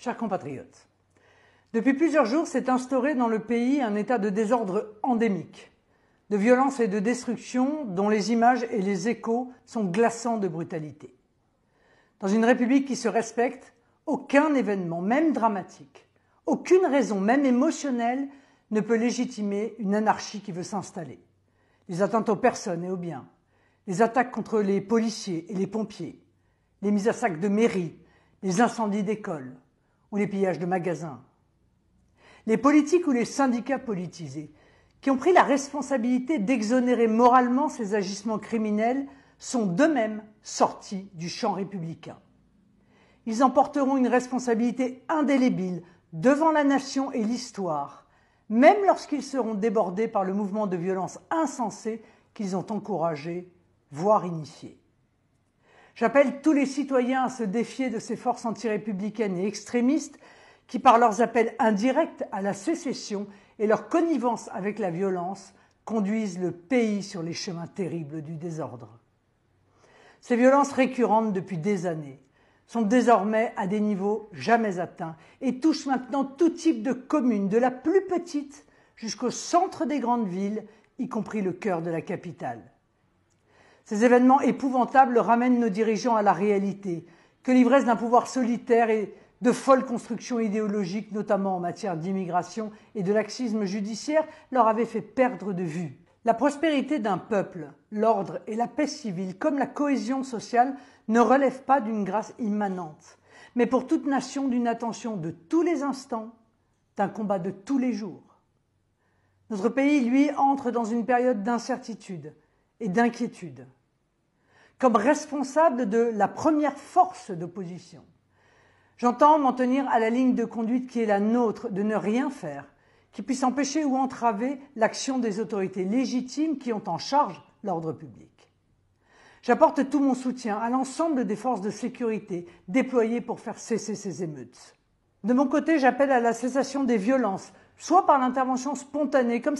Chers compatriotes, depuis plusieurs jours s'est instauré dans le pays un état de désordre endémique, de violence et de destruction dont les images et les échos sont glaçants de brutalité. Dans une république qui se respecte, aucun événement, même dramatique, aucune raison, même émotionnelle, ne peut légitimer une anarchie qui veut s'installer. Les atteintes aux personnes et aux biens, les attaques contre les policiers et les pompiers, les mises à sac de mairies, les incendies d'écoles, ou les pillages de magasins. Les politiques ou les syndicats politisés, qui ont pris la responsabilité d'exonérer moralement ces agissements criminels, sont d'eux-mêmes sortis du champ républicain. Ils en porteront une responsabilité indélébile devant la nation et l'histoire, même lorsqu'ils seront débordés par le mouvement de violence insensée qu'ils ont encouragé, voire initié. J'appelle tous les citoyens à se défier de ces forces antirépublicaines et extrémistes qui, par leurs appels indirects à la sécession et leur connivence avec la violence, conduisent le pays sur les chemins terribles du désordre. Ces violences récurrentes depuis des années sont désormais à des niveaux jamais atteints et touchent maintenant tout type de communes, de la plus petite jusqu'au centre des grandes villes, y compris le cœur de la capitale. Ces événements épouvantables ramènent nos dirigeants à la réalité, que l'ivresse d'un pouvoir solitaire et de folles constructions idéologiques, notamment en matière d'immigration et de laxisme judiciaire, leur avait fait perdre de vue. La prospérité d'un peuple, l'ordre et la paix civile, comme la cohésion sociale, ne relèvent pas d'une grâce immanente, mais pour toute nation d'une attention de tous les instants, d'un combat de tous les jours. Notre pays, lui, entre dans une période d'incertitude et d'inquiétude comme responsable de la première force d'opposition. J'entends m'en tenir à la ligne de conduite qui est la nôtre, de ne rien faire, qui puisse empêcher ou entraver l'action des autorités légitimes qui ont en charge l'ordre public. J'apporte tout mon soutien à l'ensemble des forces de sécurité déployées pour faire cesser ces émeutes. De mon côté, j'appelle à la cessation des violences, soit par l'intervention spontanée, comme